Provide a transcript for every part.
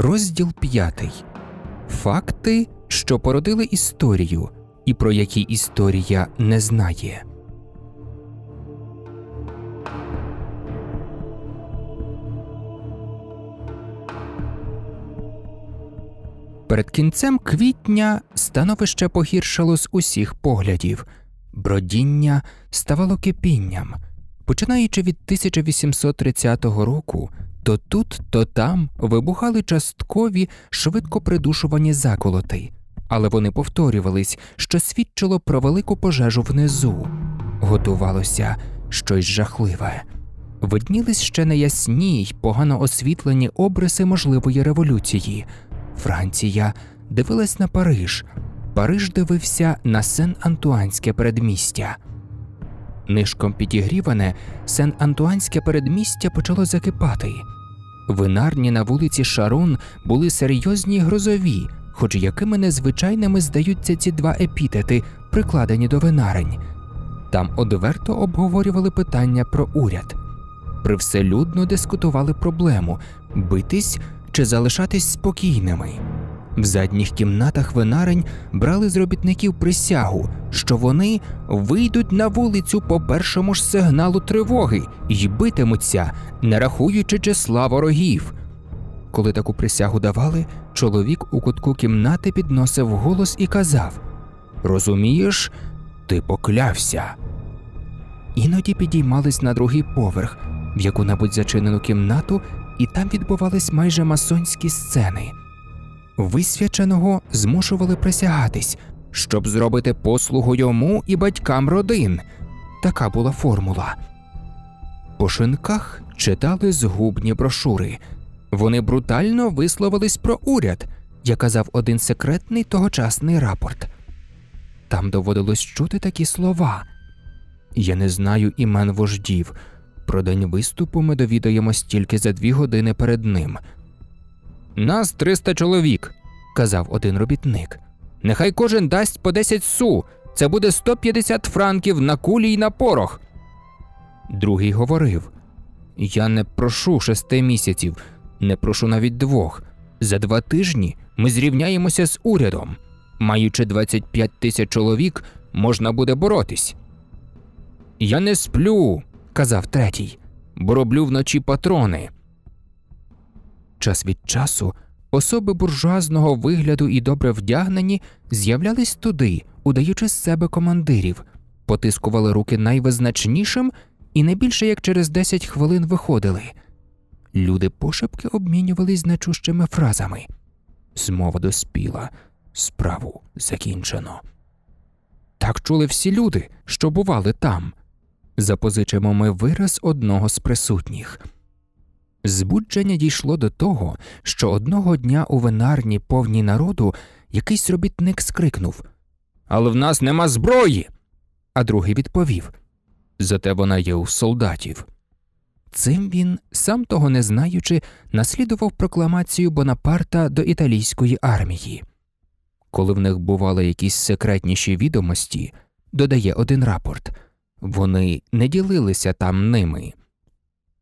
Розділ п'ятий. Факти, що породили історію, і про які історія не знає. Перед кінцем квітня становище погіршало з усіх поглядів. Бродіння ставало кипінням. Починаючи від 1830 року, то тут, то там вибухали часткові швидко придушувані заколоти, але вони повторювались, що свідчило про велику пожежу внизу. Готувалося щось жахливе. Виднілись ще неясні й погано освітлені обриси можливої революції. Франція дивилась на Париж. Париж дивився на сен антуанське передмістя. Нишком підігріване сен-антуанське передмістя почало закипати. Винарні на вулиці Шарун були серйозні й грозові, хоч якими незвичайними здаються ці два епітети, прикладені до винарень. Там одверто обговорювали питання про уряд, привселюдно дискутували проблему битись чи залишатись спокійними. В задніх кімнатах винарень брали з робітників присягу, що вони вийдуть на вулицю по першому ж сигналу тривоги і битимуться, не рахуючи числа ворогів. Коли таку присягу давали, чоловік у кутку кімнати підносив голос і казав: Розумієш, ти поклявся. Іноді підіймались на другий поверх, в яку набудь зачинену кімнату, і там відбувались майже масонські сцени. Висвяченого змушували присягатись, щоб зробити послугу йому і батькам родин. Така була формула. По шинках читали згубні брошури. Вони брутально висловились про уряд, як казав один секретний тогочасний рапорт. Там доводилось чути такі слова. Я не знаю імен вождів. Про день виступу ми довідаємось тільки за дві години перед ним. Нас 300 чоловік, казав один робітник. Нехай кожен дасть по 10 су. Це буде 150 франків на кулі й на порох. Другий говорив: Я не прошу шести місяців, не прошу навіть двох. За два тижні ми зрівняємося з урядом. Маючи 25 тисяч чоловік, можна буде боротись. Я не сплю, казав третій, бо роблю вночі патрони. Час від часу особи буржуазного вигляду і добре вдягнені з'являлись туди, удаючи з себе командирів, потискували руки найвизначнішим і не більше як через 10 хвилин виходили. Люди пошепки обмінювались значущими фразами змова доспіла, справу закінчено. Так чули всі люди, що бували там. Запозичимо ми вираз одного з присутніх. Збудження дійшло до того, що одного дня у винарні, повній народу, якийсь робітник скрикнув Але в нас нема зброї. А другий відповів Зате вона є у солдатів. Цим він, сам того не знаючи, наслідував прокламацію Бонапарта до італійської армії. Коли в них бували якісь секретніші відомості, додає один рапорт вони не ділилися там ними.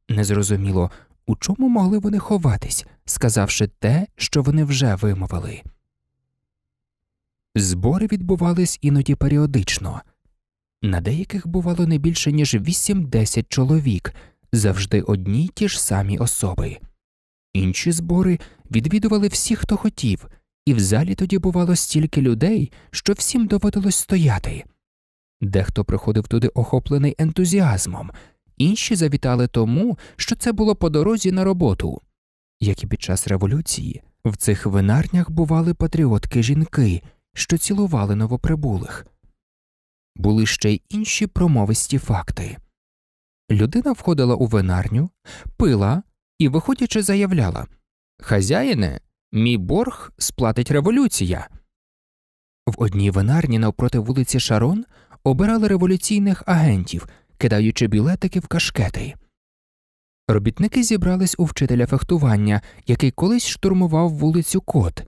Незрозуміло, у чому могли вони ховатись, сказавши те, що вони вже вимовили. Збори відбувались іноді періодично. На деяких бувало не більше ніж 8-10 чоловік, завжди одні й ті ж самі особи. Інші збори відвідували всі, хто хотів, і в залі тоді бувало стільки людей, що всім доводилось стояти. Дехто приходив туди охоплений ентузіазмом, інші завітали тому, що це було по дорозі на роботу. Як і під час революції, в цих винарнях бували патріотки жінки, що цілували новоприбулих. Були ще й інші промовисті факти. Людина входила у винарню, пила і, виходячи, заявляла Хазяїне, мій борг сплатить революція. В одній винарні навпроти вулиці Шарон обирали революційних агентів, кидаючи білетики в кашкети. Робітники зібрались у вчителя фехтування, який колись штурмував вулицю Кот.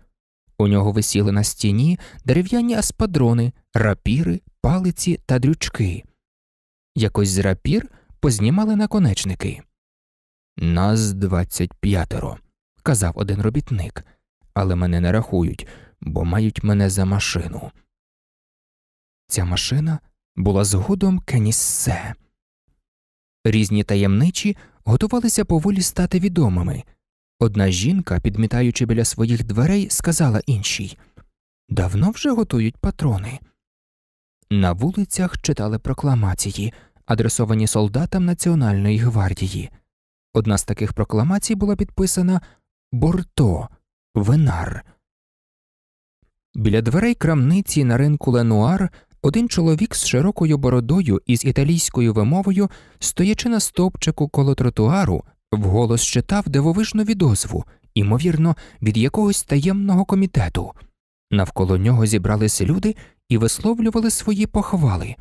У нього висіли на стіні дерев'яні аспадрони, рапіри, палиці та дрючки. Якось з рапір познімали наконечники. Нас двадцять п'ятеро, казав один робітник, але мене не рахують, бо мають мене за машину. Ця машина була згодом Кеніссе. Різні таємничі готувалися поволі стати відомими. Одна жінка, підмітаючи біля своїх дверей, сказала іншій Давно вже готують патрони. На вулицях читали прокламації, адресовані солдатам Національної гвардії. Одна з таких прокламацій була підписана Борто Венар. Біля дверей крамниці на ринку Ленуар один чоловік з широкою бородою і з італійською вимовою, стоячи на стовпчику коло тротуару, вголос читав дивовижну відозву, імовірно, від якогось таємного комітету. Навколо нього зібрались люди і висловлювали свої похвали.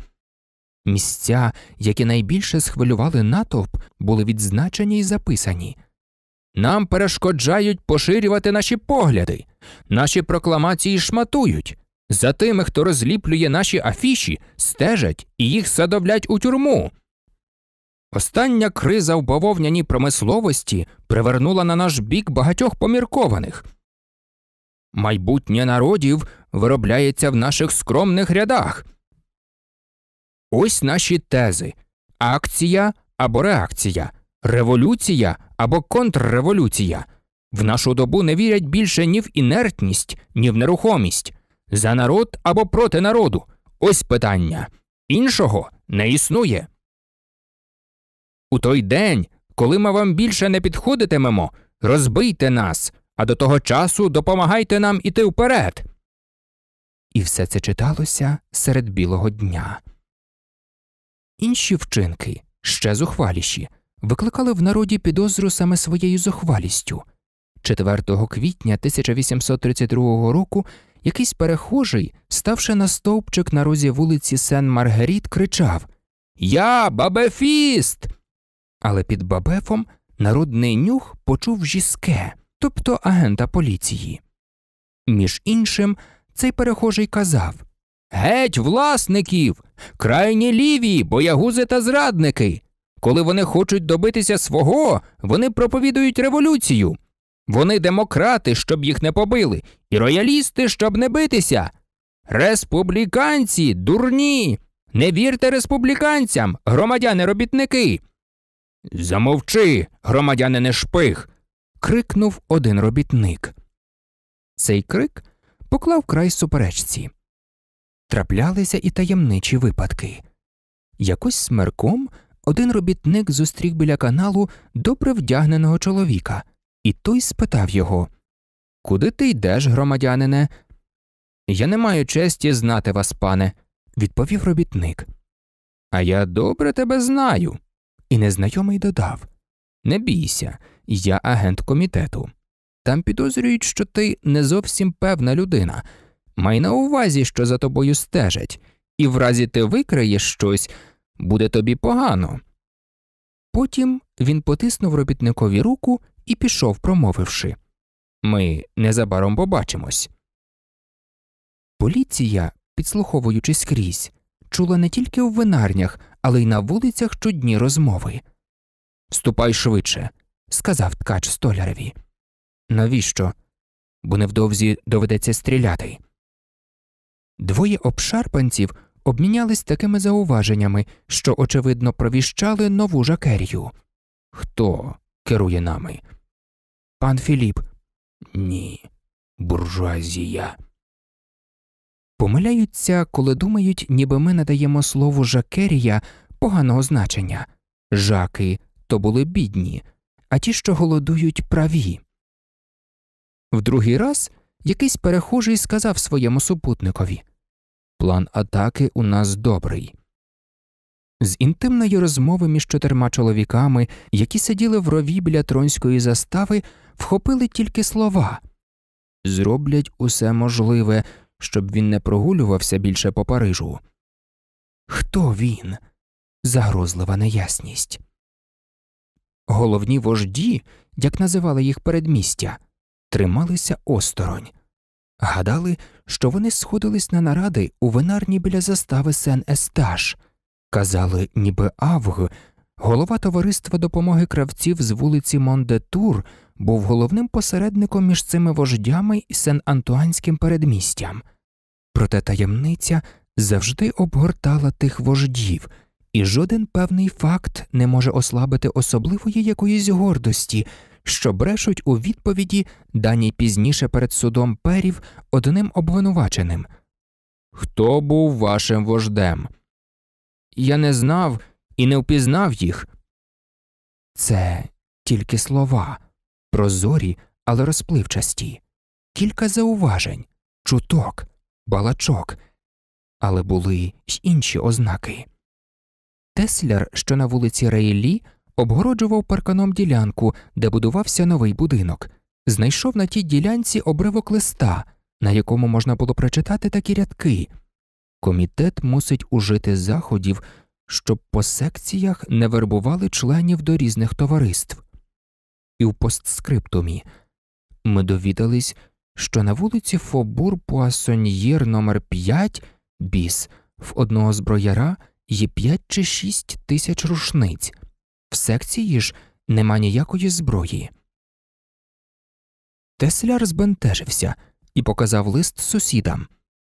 Місця, які найбільше схвилювали натовп, були відзначені і записані. Нам перешкоджають поширювати наші погляди, наші прокламації шматують. За тими, хто розліплює наші афіші, стежать і їх садовлять у тюрму. Остання криза в бавовняній промисловості привернула на наш бік багатьох поміркованих. Майбутнє народів виробляється в наших скромних рядах. Ось наші тези акція або реакція, революція або контрреволюція. В нашу добу не вірять більше ні в інертність, ні в нерухомість за народ або проти народу. Ось питання. Іншого не існує. У той день, коли ми вам більше не підходитимемо, розбийте нас, а до того часу допомагайте нам іти вперед. І все це читалося серед білого дня. Інші вчинки, ще зухваліші, викликали в народі підозру саме своєю зухвалістю. 4 квітня 1832 року Якийсь перехожий, ставши на стовпчик на розі вулиці Сен Маргеріт, кричав Я бабефіст. Але під бабефом народний нюх почув жіске, тобто агента поліції. Між іншим, цей перехожий казав Геть, власників, крайні ліві, боягузи та зрадники. Коли вони хочуть добитися свого, вони проповідують революцію. Вони демократи, щоб їх не побили, і роялісти, щоб не битися. Республіканці, дурні. Не вірте республіканцям, громадяни робітники. Замовчи, громадяни не шпих. крикнув один робітник. Цей крик поклав край суперечці. Траплялися і таємничі випадки. Якось смерком один робітник зустрів біля каналу добре вдягненого чоловіка і той спитав його Куди ти йдеш, громадянине? Я не маю честі знати вас, пане, відповів робітник. А я добре тебе знаю. І незнайомий додав Не бійся, я агент комітету. Там підозрюють, що ти не зовсім певна людина. Май на увазі, що за тобою стежать, і в разі ти викриєш щось, буде тобі погано. Потім він потиснув робітникові руку і пішов, промовивши Ми незабаром побачимось. Поліція, підслуховуючи скрізь, чула не тільки у винарнях, але й на вулицях чудні розмови. Ступай швидше, сказав ткач столяреві. Навіщо? Бо невдовзі доведеться стріляти. Двоє обшарпанців обмінялись такими зауваженнями, що, очевидно, провіщали нову жакерію. Хто керує нами? пан Філіп. Ні, буржуазія. Помиляються, коли думають, ніби ми надаємо слову жакерія поганого значення. Жаки то були бідні, а ті, що голодують, праві. В другий раз якийсь перехожий сказав своєму супутникові План атаки у нас добрий. З інтимної розмови між чотирма чоловіками, які сиділи в рові біля тронської застави, вхопили тільки слова зроблять усе можливе, щоб він не прогулювався більше по Парижу. Хто він? Загрозлива неясність. Головні вожді, як називали їх передмістя, трималися осторонь, гадали, що вони сходились на наради у винарні біля застави Сен Естаж. Казали, ніби Авг, голова товариства допомоги кравців з вулиці Мондетур, був головним посередником між цими вождями і Сен-Антуанським передмістям. Проте таємниця завжди обгортала тих вождів, і жоден певний факт не може ослабити особливої якоїсь гордості, що брешуть у відповіді, даній пізніше перед судом перів одним обвинуваченим. Хто був вашим вождем? я не знав і не впізнав їх. Це тільки слова, прозорі, але розпливчасті, кілька зауважень, чуток, балачок, але були й інші ознаки. Тесляр, що на вулиці Рейлі, обгороджував парканом ділянку, де будувався новий будинок, знайшов на тій ділянці обривок листа, на якому можна було прочитати такі рядки. Комітет мусить ужити заходів, щоб по секціях не вербували членів до різних товариств. І в постскриптумі ми довідались, що на вулиці Фобур Пуасоньєр номер 5 біс в одного зброяра є 5 чи 6 тисяч рушниць, в секції ж нема ніякої зброї. Тесляр збентежився і показав лист сусідам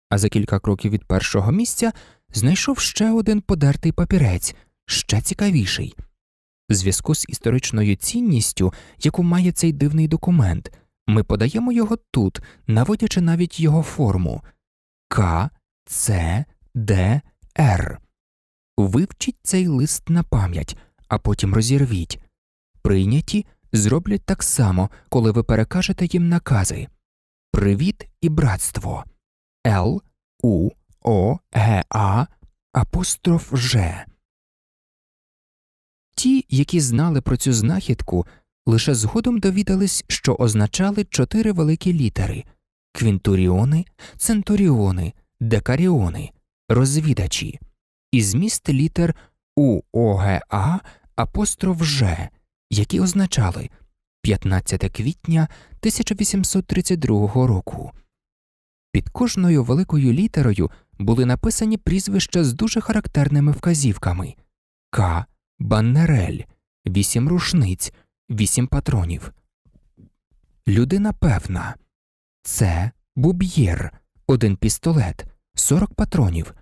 а за кілька кроків від першого місця знайшов ще один подертий папірець, ще цікавіший. Зв'язку з історичною цінністю, яку має цей дивний документ, ми подаємо його тут, наводячи навіть його форму К, Р. Вивчіть цей лист на пам'ять, а потім розірвіть. Прийняті зроблять так само, коли ви перекажете їм накази Привіт і братство. Л, У, О, Г, А, апостроф Ж. Ті, які знали про цю знахідку, лише згодом довідались, що означали чотири великі літери квінтуріони, центуріони, декаріони, розвідачі, і зміст літер УОГА апостроф Ж, які означали 15 квітня 1832 року. Під кожною великою літерою були написані прізвища з дуже характерними вказівками К. Баннерель, вісім рушниць, вісім патронів. Людина певна С. Буб'єр, один пістолет, Сорок патронів,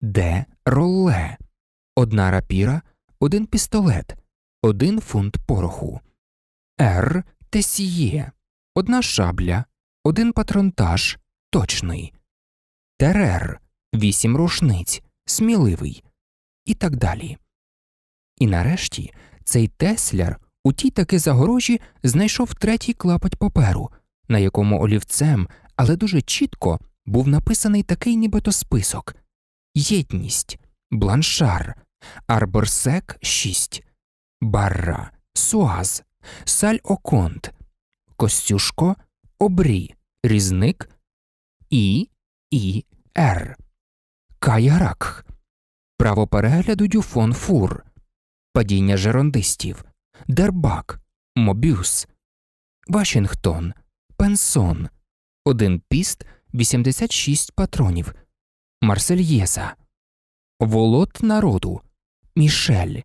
Д. Ролле, одна рапіра, один пістолет, один фунт пороху, Р. Тесіє, одна шабля, один патронтаж, точний, Терер, вісім рушниць, сміливий і так далі. І нарешті цей тесляр у тій таки загорожі знайшов третій клапоть паперу, на якому олівцем, але дуже чітко був написаний такий нібито список Єдність, Бланшар, Арборсек 6, Барра, Суаз, Саль Оконт, Костюшко, Обрі, Різник, і І Р. Каярак. Право Дюфон Фур. Падіння жерондистів. Дербак. Мобюс. Вашингтон. Пенсон. Один піст 86 патронів. Марсельєза. Волот народу. Мішель.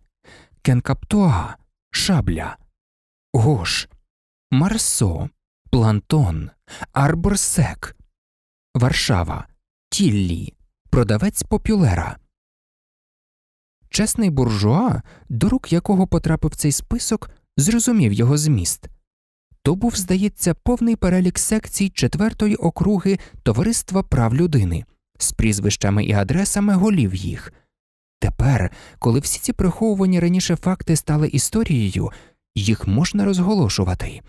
Кенкаптуа. Шабля. Гош. Марсо. Плантон. Арборсек. Варшава Тіллі, продавець попюлера. Чесний буржуа, до рук якого потрапив цей список, зрозумів його зміст. То був, здається, повний перелік секцій четвертої округи Товариства прав людини з прізвищами і адресами голів їх. Тепер, коли всі ці приховувані раніше факти стали історією, їх можна розголошувати.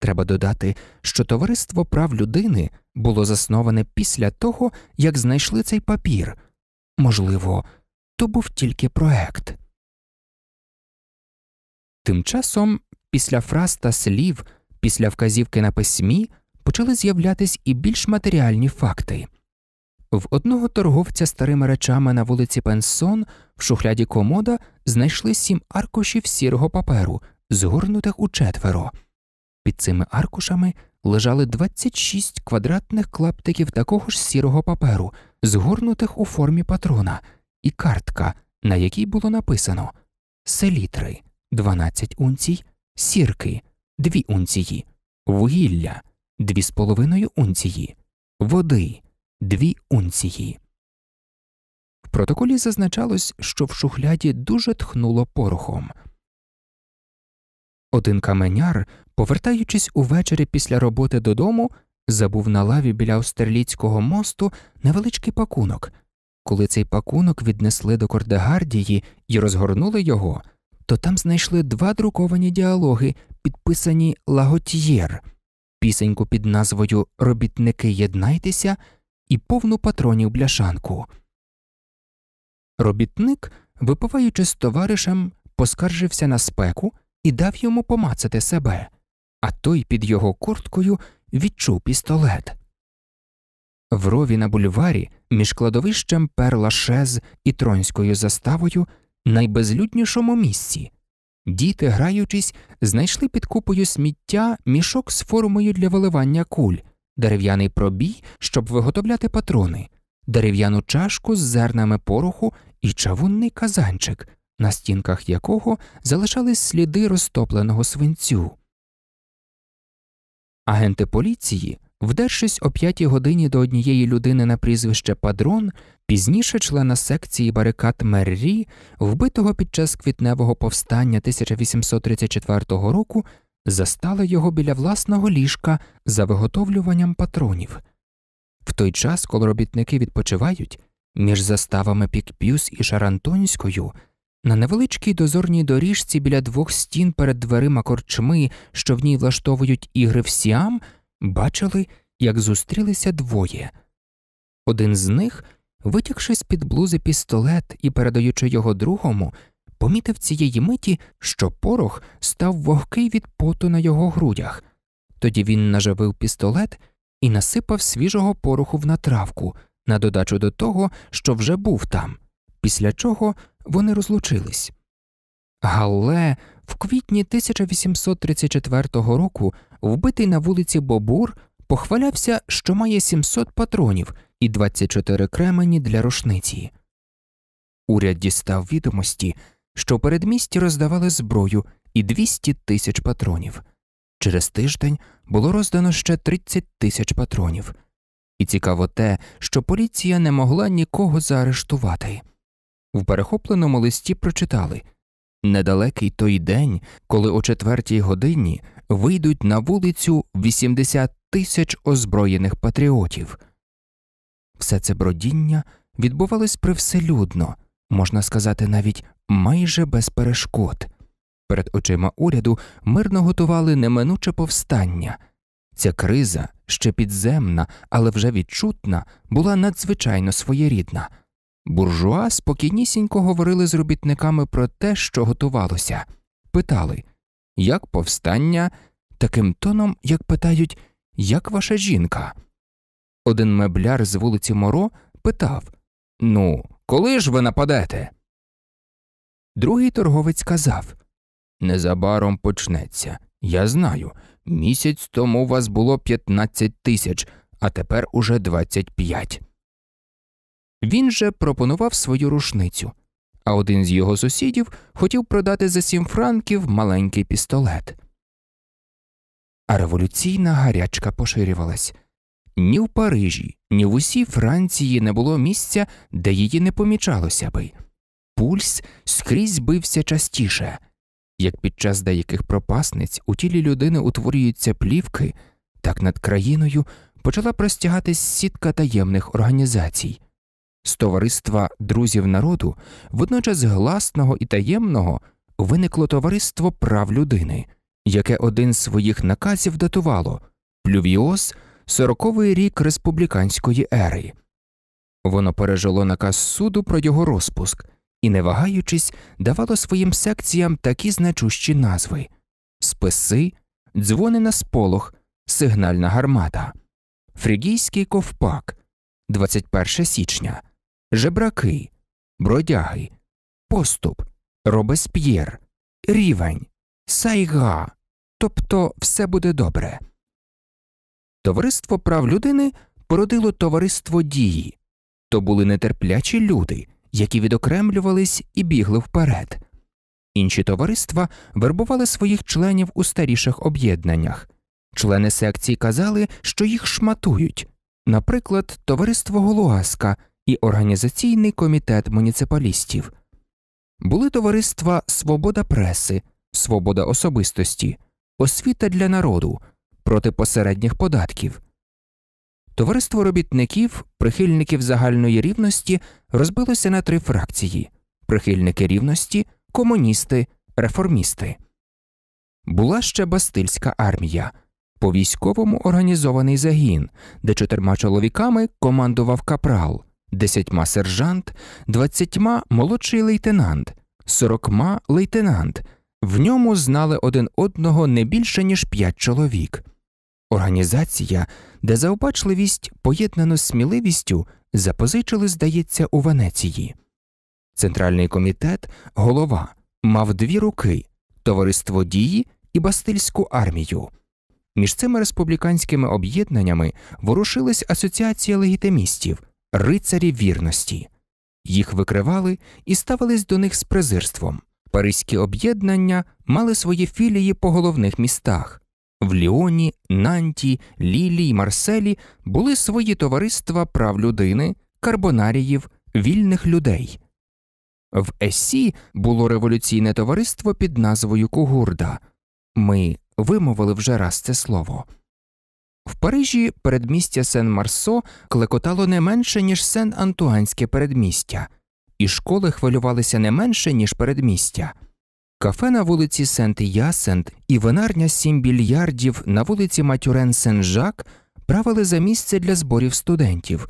Треба додати, що товариство прав людини було засноване після того, як знайшли цей папір можливо, то був тільки проект. Тим часом, після фраз та слів, після вказівки на письмі почали з'являтись і більш матеріальні факти. В одного торговця старими речами на вулиці Пенсон в шухляді комода знайшли сім аркушів сірого паперу, згорнутих у четверо. Під цими аркушами лежали 26 квадратних клаптиків такого ж сірого паперу, згорнутих у формі патрона, і картка, на якій було написано селітри 12 унцій, сірки 2 унції, вугілля 2,5 унції, води 2 унції. В протоколі зазначалось, що в шухляді дуже тхнуло порохом. Один каменяр Повертаючись увечері після роботи додому, забув на лаві біля Остерліцького мосту невеличкий пакунок. Коли цей пакунок віднесли до Кордегардії і розгорнули його, то там знайшли два друковані діалоги, підписані Лаготьєр, пісеньку під назвою Робітники єднайтеся і повну патронів бляшанку. Робітник, випиваючи з товаришем, поскаржився на спеку і дав йому помацати себе а той під його курткою відчув пістолет. В рові на бульварі між кладовищем перла Шез і тронською заставою найбезлюднішому місці. Діти, граючись, знайшли під купою сміття мішок з формою для виливання куль, дерев'яний пробій, щоб виготовляти патрони, дерев'яну чашку з зернами пороху і чавунний казанчик, на стінках якого залишались сліди розтопленого свинцю. Агенти поліції, вдершись о п'ятій годині до однієї людини на прізвище Падрон, пізніше члена секції барикад Меррі, вбитого під час квітневого повстання 1834 року, застали його біля власного ліжка за виготовлюванням патронів. В той час, коли робітники відпочивають, між заставами Пікп'юс і Шарантонською на невеличкій дозорній доріжці біля двох стін перед дверима корчми, що в ній влаштовують ігри в сіам, бачили, як зустрілися двоє. Один з них, витягши з під блузи пістолет і передаючи його другому, помітив цієї миті, що порох став вогкий від поту на його грудях. Тоді він наживив пістолет і насипав свіжого пороху в натравку на додачу до того, що вже був там, після чого вони розлучились. Галле в квітні 1834 року, вбитий на вулиці Бобур, похвалявся, що має 700 патронів і 24 кремені для рушниці. Уряд дістав відомості, що в передмісті роздавали зброю і 200 тисяч патронів. Через тиждень було роздано ще 30 тисяч патронів, і цікаво те, що поліція не могла нікого заарештувати. В перехопленому листі прочитали Недалекий той день, коли о четвертій годині вийдуть на вулицю 80 тисяч озброєних патріотів. Все це бродіння відбувалось привселюдно, можна сказати, навіть майже без перешкод. Перед очима уряду мирно готували неминуче повстання. Ця криза ще підземна, але вже відчутна, була надзвичайно своєрідна. Буржуа спокійнісінько говорили з робітниками про те, що готувалося, питали, як повстання, таким тоном, як питають, як ваша жінка. Один мебляр з вулиці Моро питав Ну, коли ж ви нападете? Другий торговець казав Незабаром почнеться. Я знаю. Місяць тому вас було 15 тисяч, а тепер уже 25. Він же пропонував свою рушницю, а один з його сусідів хотів продати за сім франків маленький пістолет. А революційна гарячка поширювалась ні в Парижі, ні в усій Франції не було місця, де її не помічалося би. Пульс скрізь бився частіше. Як під час деяких пропасниць у тілі людини утворюються плівки, так над країною почала простягатись сітка таємних організацій. З товариства друзів народу, водночас гласного і таємного, виникло товариство прав людини, яке один з своїх наказів датувало Плювіос, 40-й рік республіканської ери. Воно пережило наказ суду про його розпуск і, не вагаючись, давало своїм секціям такі значущі назви списи, дзвони на сполох, сигнальна гармата, фрігійський ковпак, 21 січня жебраки, бродяги, поступ, робесп'єр, рівень, сайга. Тобто все буде добре. Товариство прав людини породило товариство дії то були нетерплячі люди, які відокремлювались і бігли вперед. Інші товариства вербували своїх членів у старіших об'єднаннях. Члени секції казали, що їх шматують. Наприклад, товариство Голуаска і Організаційний комітет муніципалістів. Були товариства Свобода преси, Свобода особистості, Освіта для народу проти посередніх податків. Товариство робітників, прихильників загальної рівності розбилося на три фракції прихильники рівності, комуністи, реформісти. Була ще Бастильська армія, по військовому організований загін, де чотирма чоловіками командував капрал десятьма сержант, двадцятьма молодший лейтенант, сорокма лейтенант. В ньому знали один одного не більше ніж п'ять чоловік. Організація, де заобачливість поєднано з сміливістю, запозичили, здається, у Венеції. Центральний комітет, голова, мав дві руки товариство дії і Бастильську армію. Між цими республіканськими об'єднаннями ворушилась асоціація легітимістів, рицарі вірності. Їх викривали і ставились до них з презирством. Паризькі об'єднання мали свої філії по головних містах. В Ліоні, Нанті, Лілі й Марселі були свої товариства прав людини, карбонаріїв, вільних людей. В Есі було революційне товариство під назвою Кугурда. Ми вимовили вже раз це слово. В Парижі передмістя Сен Марсо клекотало не менше, ніж Сен Антуанське передмістя, і школи хвилювалися не менше, ніж передмістя. Кафе на вулиці Сент Ясент і винарня сім більярдів на вулиці Матюрен Сен Жак правили за місце для зборів студентів.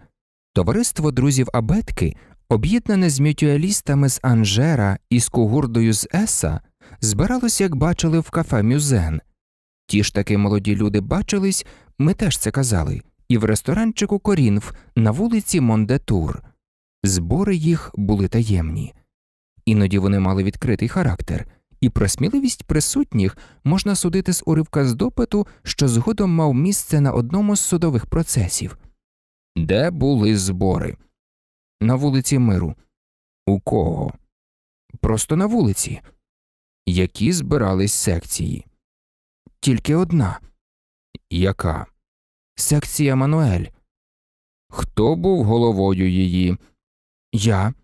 Товариство друзів Абетки, об'єднане з мютюалістами з Анжера і з Кугурдою з Еса, збиралося, як бачили, в кафе Мюзен. Ті ж таки молоді люди бачились, ми теж це казали, і в ресторанчику Корінф на вулиці Мондетур. Збори їх були таємні. Іноді вони мали відкритий характер, і про сміливість присутніх можна судити з уривка з допиту, що згодом мав місце на одному з судових процесів. Де були збори? На вулиці Миру. У кого? Просто на вулиці. Які збирались секції тільки одна. Яка? Секція Мануель. Хто був головою її? Я.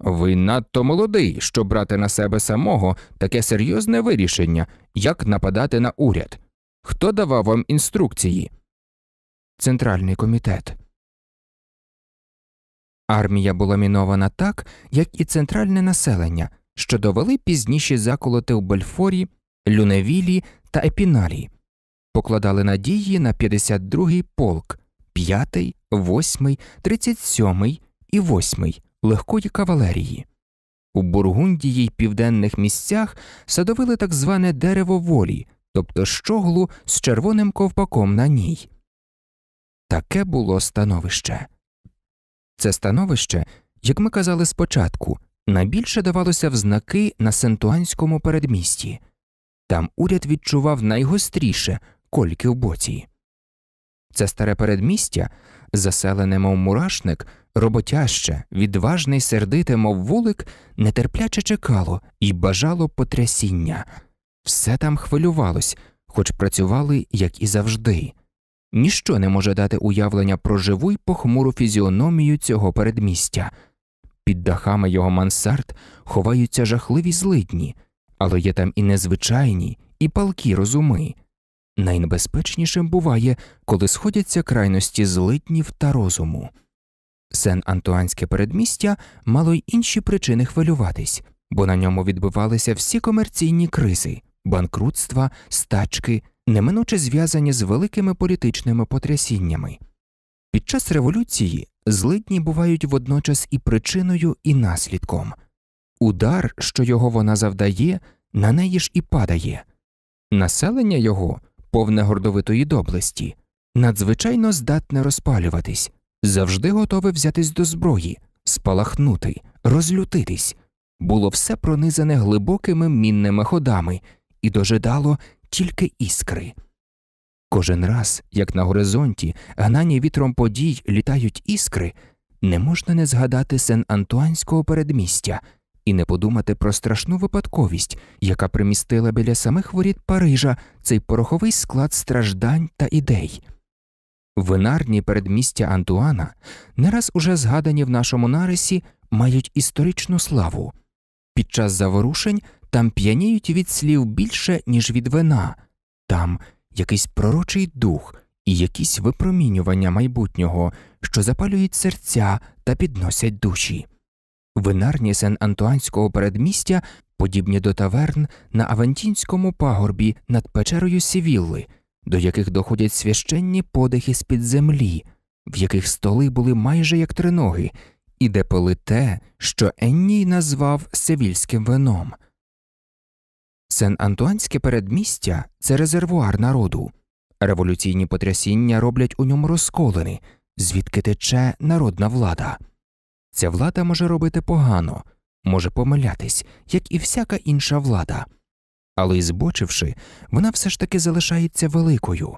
Ви надто молодий, щоб брати на себе самого таке серйозне вирішення, як нападати на уряд. Хто давав вам інструкції? Центральний комітет. Армія була мінована так, як і центральне населення, що довели пізніші заколоти в Бельфорі Люневілі та Епіналі, покладали надії на 52-й полк, 5-й, 8-й, 37-й і 8-й легкої кавалерії. У Бургундії й південних місцях садовили так зване дерево волі, тобто щоглу з червоним ковпаком на ній. Таке було становище. Це становище, як ми казали спочатку, найбільше давалося в знаки на сентуанському передмісті. Там уряд відчував найгостріше кольки в боці. Це старе передмістя, заселене, мов мурашник, роботяще, відважний сердите, мов вулик, нетерпляче чекало і бажало потрясіння. Все там хвилювалось, хоч працювали, як і завжди. Ніщо не може дати уявлення про живу й похмуру фізіономію цього передмістя. Під дахами його мансард ховаються жахливі злидні, але є там і незвичайні, і палкі розуми. Найнебезпечнішим буває, коли сходяться крайності злиднів та розуму. Сен Антуанське передмістя мало й інші причини хвилюватись, бо на ньому відбивалися всі комерційні кризи, банкрутства, стачки, неминуче зв'язані з великими політичними потрясіннями. Під час революції злидні бувають водночас і причиною, і наслідком, Удар, що його вона завдає, на неї ж і падає. Населення його, повне гордовитої доблесті, надзвичайно здатне розпалюватись, завжди готове взятись до зброї, спалахнути, розлютитись, було все пронизане глибокими мінними ходами і дожидало тільки іскри. Кожен раз, як на горизонті, гнані вітром подій літають іскри, не можна не згадати сен Антуанського передмістя і не подумати про страшну випадковість, яка примістила біля самих воріт Парижа цей пороховий склад страждань та ідей. Винарні передмістя Антуана, не раз уже згадані в нашому нарисі, мають історичну славу. Під час заворушень там п'яніють від слів більше, ніж від вина, там якийсь пророчий дух і якісь випромінювання майбутнього, що запалюють серця та підносять душі. Винарні сен-антуанського передмістя, подібні до таверн на Авантінському пагорбі над печерою Сівілли, до яких доходять священні подихи з під землі, в яких столи були майже як триноги, і де пили те, що Енній назвав севільським вином. Сен-Антуанське передмістя це резервуар народу. Революційні потрясіння роблять у ньому розколини, звідки тече народна влада. Ця влада може робити погано, може помилятись, як і всяка інша влада. Але, збочивши, вона все ж таки залишається великою.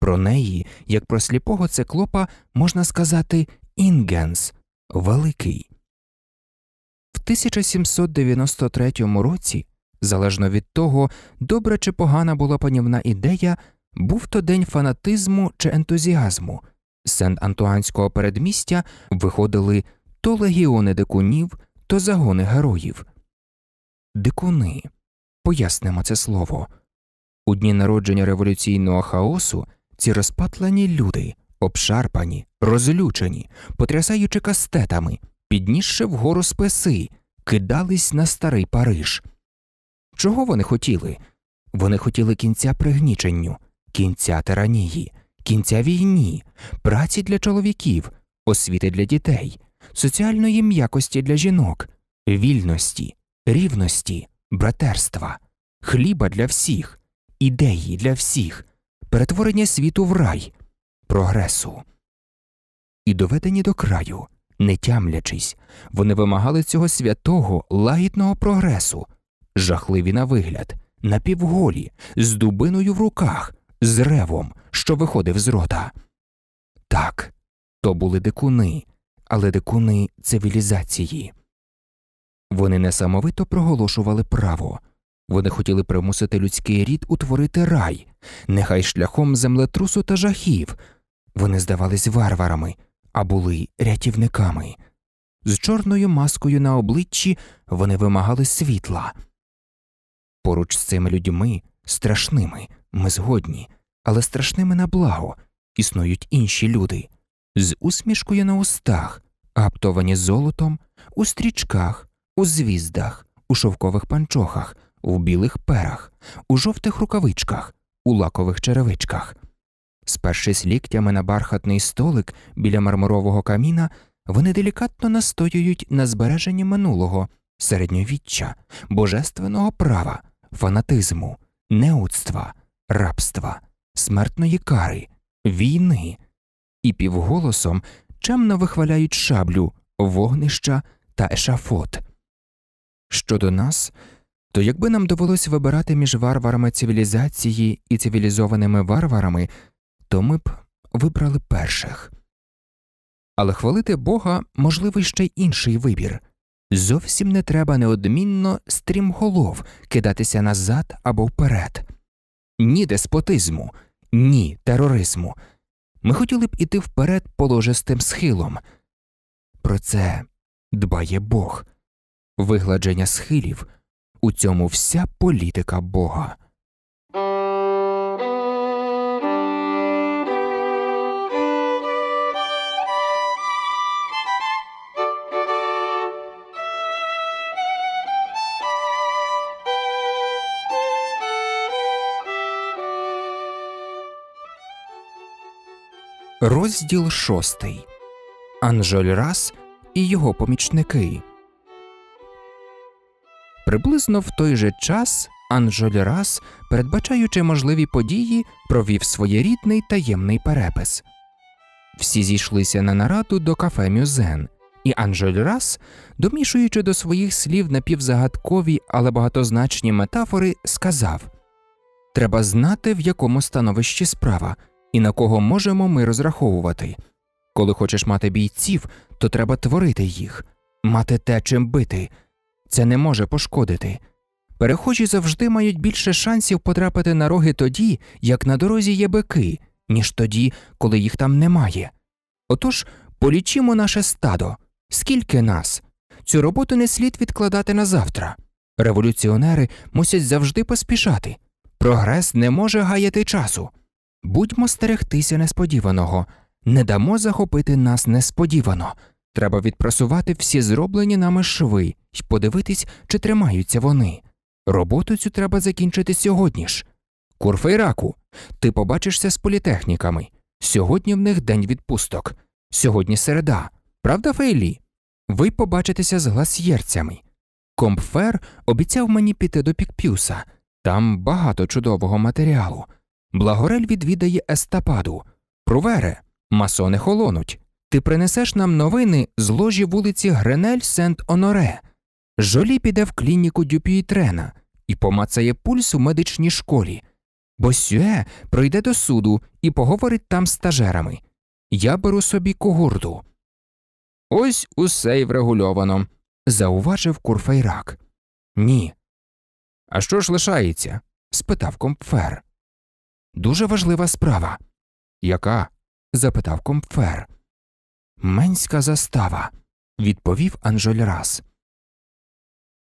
Про неї, як про сліпого циклопа, можна сказати інгенс великий. В 1793 році, залежно від того, добра чи погана була панівна ідея, був то день фанатизму чи ентузіазму. Сен Антуанського передмістя виходили то легіони дикунів, то загони героїв. Дикуни пояснимо це слово. У дні народження революційного хаосу ці розпатлені люди, обшарпані, розлючені, потрясаючи кастетами, піднісши вгору списи, кидались на старий Париж. Чого вони хотіли? Вони хотіли кінця пригніченню, кінця тиранії, кінця війні, праці для чоловіків, освіти для дітей, соціальної м'якості для жінок, вільності, рівності, братерства, хліба для всіх, ідеї для всіх, перетворення світу в рай, прогресу. І доведені до краю, не тямлячись, вони вимагали цього святого лагідного прогресу, жахливі на вигляд, напівголі, з дубиною в руках, з ревом, що виходив з рота. Так, то були дикуни, але дикуни цивілізації. Вони несамовито проголошували право вони хотіли примусити людський рід утворити рай, нехай шляхом землетрусу та жахів. Вони здавались варварами, а були рятівниками. З чорною маскою на обличчі вони вимагали світла. Поруч з цими людьми, страшними, ми згодні, але страшними на благо існують інші люди з усмішкою на устах, аптовані золотом, у стрічках, у звіздах, у шовкових панчохах, у білих перах, у жовтих рукавичках, у лакових черевичках. Спершись ліктями на бархатний столик біля мармурового каміна, вони делікатно настоюють на збереженні минулого, середньовіччя, божественного права, фанатизму, неудства, рабства, смертної кари, війни і півголосом чемно вихваляють шаблю, вогнища та ешафот. Щодо нас, то якби нам довелося вибирати між варварами цивілізації і цивілізованими варварами, то ми б вибрали перших. Але хвалити Бога можливий ще й інший вибір зовсім не треба неодмінно стрімголов кидатися назад або вперед. Ні деспотизму, ні тероризму, ми хотіли б іти вперед положистим схилом. Про це дбає Бог, вигладження схилів. У цьому вся політика Бога. Розділ шостий Анжель Рас і його помічники. Приблизно в той же час Анжель Рас, передбачаючи можливі події, провів своєрідний таємний перепис. Всі зійшлися на нараду до кафе Мюзен, і Анжель Рас, домішуючи до своїх слів напівзагадкові, але багатозначні метафори, сказав Треба знати, в якому становищі справа і на кого можемо ми розраховувати. Коли хочеш мати бійців, то треба творити їх, мати те, чим бити, це не може пошкодити. Перехожі завжди мають більше шансів потрапити на роги тоді, як на дорозі є бики, ніж тоді, коли їх там немає. Отож полічимо наше стадо, скільки нас. Цю роботу не слід відкладати на завтра. Революціонери мусять завжди поспішати. Прогрес не може гаяти часу. Будьмо стерегтися несподіваного, не дамо захопити нас несподівано. Треба відпрасувати всі зроблені нами шви і подивитись, чи тримаються вони. Роботу цю треба закінчити сьогодні ж. Курфейраку, ти побачишся з політехніками. Сьогодні в них день відпусток, сьогодні середа, правда, Фейлі? Ви побачитеся з гласьєрцями. Компфер обіцяв мені піти до Пікпюса, там багато чудового матеріалу. Благорель відвідає Естападу. Провере, масони холонуть. Ти принесеш нам новини з ложі вулиці Гренель Сент Оноре. Жолі піде в клініку Дюпійтрена і помацає пульс у медичній школі. Босюе пройде до суду і поговорить там з стажерами. Я беру собі когурду. Ось усе й врегульовано, зауважив Курфейрак. Ні. А що ж лишається? спитав компфер. Дуже важлива справа. Яка? запитав Комфер. Менська застава, відповів Анжель Рас.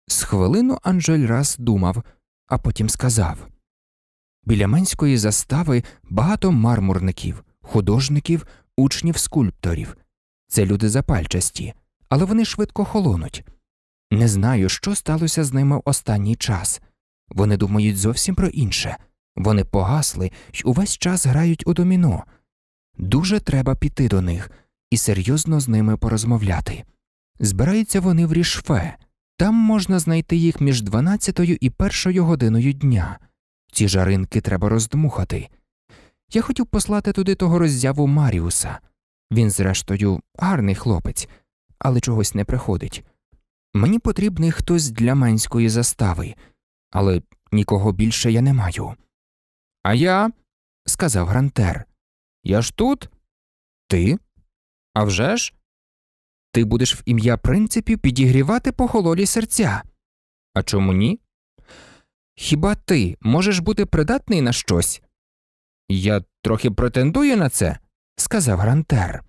З хвилину Анжель Рас думав, а потім сказав Біля менської застави багато мармурників, художників, учнів скульпторів. Це люди запальчасті, але вони швидко холонуть. Не знаю, що сталося з ними в останній час. Вони думають зовсім про інше. Вони погасли й увесь час грають у доміно. Дуже треба піти до них і серйозно з ними порозмовляти. Збираються вони в рішфе, там можна знайти їх між 12 і 1 годиною дня. Ці жаринки треба роздмухати. Я хотів послати туди того роззяву Маріуса. Він, зрештою, гарний хлопець, але чогось не приходить. Мені потрібний хтось для манської застави, але нікого більше я не маю. А я, сказав Грантер, я ж тут? Ти? «А вже ж?» Ти будеш в ім'я принципів підігрівати похололі серця. А чому ні? Хіба ти можеш бути придатний на щось? Я трохи претендую на це, сказав Грантер.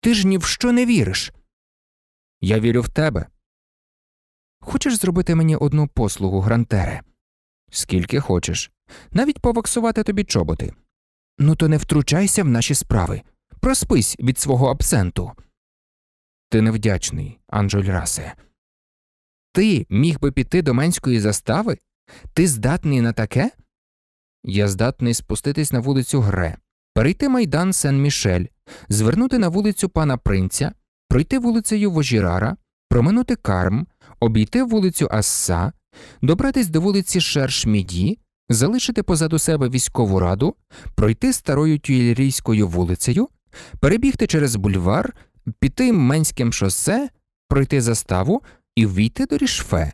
Ти ж ні в що не віриш. Я вірю в тебе. Хочеш зробити мені одну послугу, Грантере? Скільки хочеш навіть поваксувати тобі чоботи. Ну, то не втручайся в наші справи. Проспись від свого абсенту. Ти невдячний, Анджель Расе. Ти міг би піти до менської застави? Ти здатний на таке? Я здатний спуститись на вулицю Гре, перейти майдан Сен Мішель, звернути на вулицю пана принця, пройти вулицею Вожірара, проминути карм, обійти вулицю Асса, добратись до вулиці Шершміді, залишити позаду себе військову раду, пройти старою Тюєльрійською вулицею, перебігти через бульвар, піти Менським шосе, пройти заставу і війти до рішфе.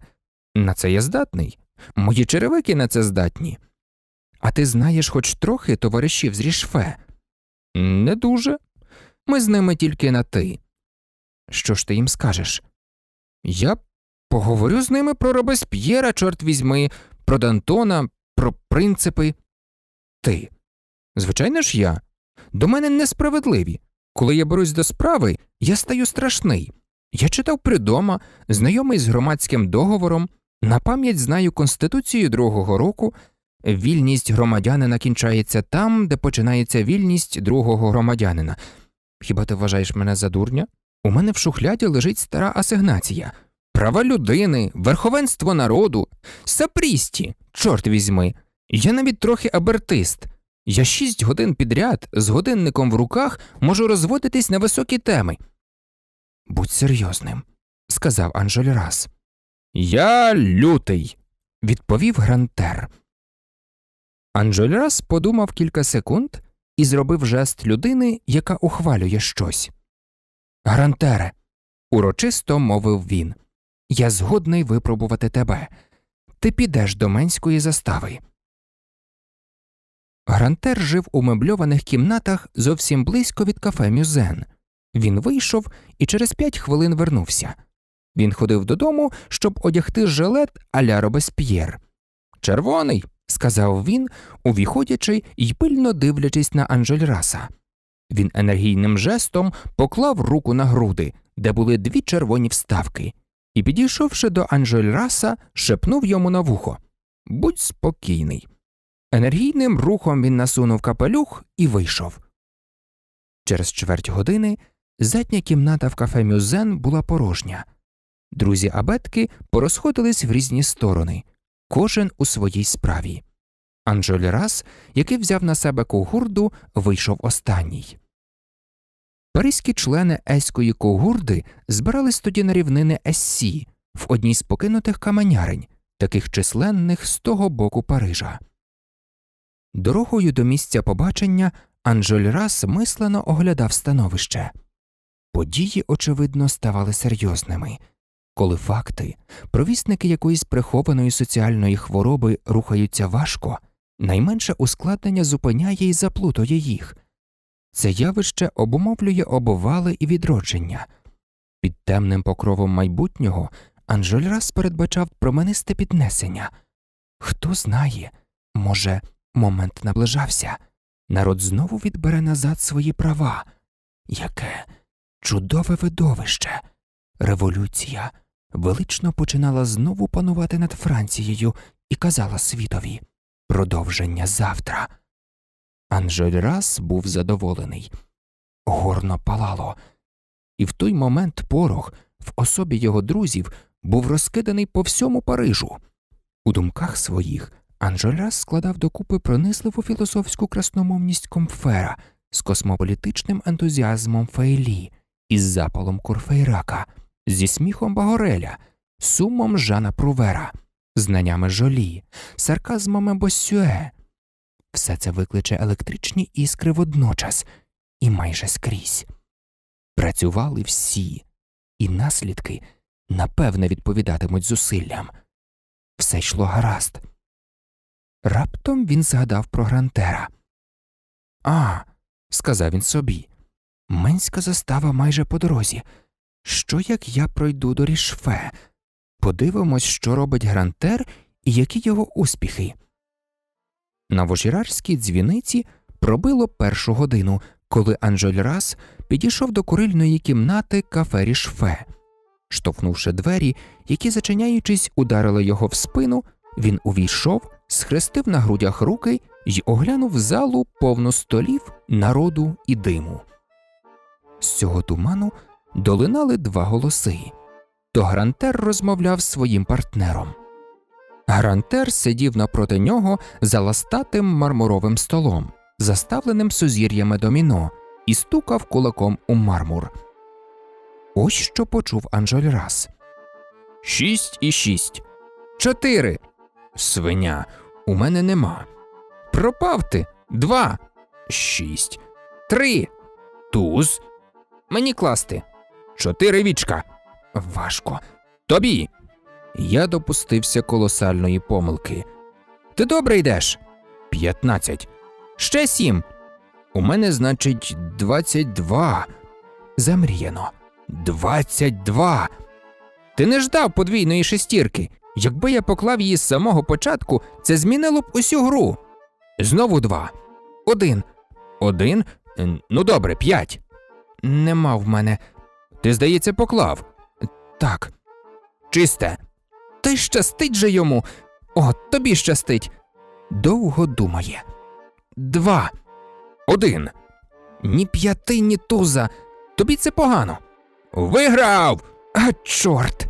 На це я здатний. Мої черевики на це здатні. А ти знаєш хоч трохи товаришів з рішфе? Не дуже. Ми з ними тільки на ти. Що ж ти їм скажеш? Я поговорю з ними про Робесп'єра, чорт візьми, про Дантона, про принципи ти. Звичайно ж, я. До мене несправедливі. Коли я берусь до справи, я стаю страшний. Я читав придома, знайомий з громадським договором, на пам'ять знаю Конституцію другого року. Вільність громадянина кінчається там, де починається вільність другого громадянина. Хіба ти вважаєш мене за дурня? У мене в шухляді лежить стара асигнація права людини, верховенство народу, сапрісті, чорт візьми. Я навіть трохи абертист. Я шість годин підряд з годинником в руках можу розводитись на високі теми. Будь серйозним, сказав Анжель раз. Я лютий, відповів Грантер. Анжель раз подумав кілька секунд і зробив жест людини, яка ухвалює щось. Грантере, урочисто мовив він. Я згодний випробувати тебе. Ти підеш до менської застави. Грантер жив у мебльованих кімнатах зовсім близько від кафе Мюзен. Він вийшов і через п'ять хвилин вернувся. Він ходив додому, щоб одягти жилет аля Робесп'єр. Червоний, сказав він, увіходячи й пильно дивлячись на Анжельраса. Він енергійним жестом поклав руку на груди, де були дві червоні вставки і, підійшовши до Анжель шепнув йому на вухо Будь спокійний. Енергійним рухом він насунув капелюх і вийшов. Через чверть години задня кімната в кафе Мюзен була порожня. Друзі абетки порозходились в різні сторони, кожен у своїй справі. Анжель Рас, який взяв на себе когурду, вийшов останній. Паризькі члени еської когурди збирались тоді на рівнини Ессі в одній з покинутих каменярень, таких численних з того боку Парижа. Дорогою до місця побачення Анжель Рас мислено оглядав становище. Події, очевидно, ставали серйозними. Коли факти, провісники якоїсь прихованої соціальної хвороби рухаються важко, найменше ускладнення зупиняє і заплутує їх. Це явище обумовлює обовали і відродження. Під темним покровом майбутнього Анжольрас передбачав променисте піднесення. Хто знає, може, момент наближався, народ знову відбере назад свої права. Яке чудове видовище! Революція велично починала знову панувати над Францією і казала світові продовження завтра. Анжельрас був задоволений. Горно палало, і в той момент порох в особі його друзів був розкиданий по всьому Парижу. У думках своїх Анжельрас складав докупи пронисливу філософську красномовність Комфера з космополітичним ентузіазмом Фейлі, із запалом Курфейрака, зі сміхом Багореля, сумом Жана Прувера, знаннями жолі, сарказмами Боссюе, все це викличе електричні іскри водночас і майже скрізь. Працювали всі, і наслідки напевне відповідатимуть зусиллям. Все йшло гаразд. Раптом він згадав про Грантера. А, сказав він собі, менська застава майже по дорозі. Що як я пройду до рішфе? Подивимось, що робить Грантер і які його успіхи. На вожірарській дзвіниці пробило першу годину, коли Анжель Рас підійшов до курильної кімнати кафе Рішфе. Штовхнувши двері, які, зачиняючись, ударили його в спину, він увійшов, схрестив на грудях руки й оглянув залу повну столів, народу і диму. З цього туману долинали два голоси. То Грантер розмовляв з своїм партнером. Грантер сидів напроти нього за ластатим мармуровим столом, заставленим сузір'ями доміно, і стукав кулаком у мармур. Ось що почув Анжоль раз. Шість і шість. Чотири. Свиня. У мене нема. Пропав ти. Два. Шість. Три. Туз. Мені класти. Чотири вічка. Важко. Тобі я допустився колосальної помилки. Ти добре йдеш? П'ятнадцять. Ще сім. У мене, значить, двадцять два. Замріяно. Двадцять два. Ти не ждав подвійної шестірки. Якби я поклав її з самого початку, це змінило б усю гру. Знову два. Один. Один? Ну добре, п'ять. Нема в мене. Ти, здається, поклав. Так. Чисте та й щастить же йому. О, тобі щастить. Довго думає. Два. Один. Ні п'яти, ні туза. Тобі це погано. Виграв. А чорт.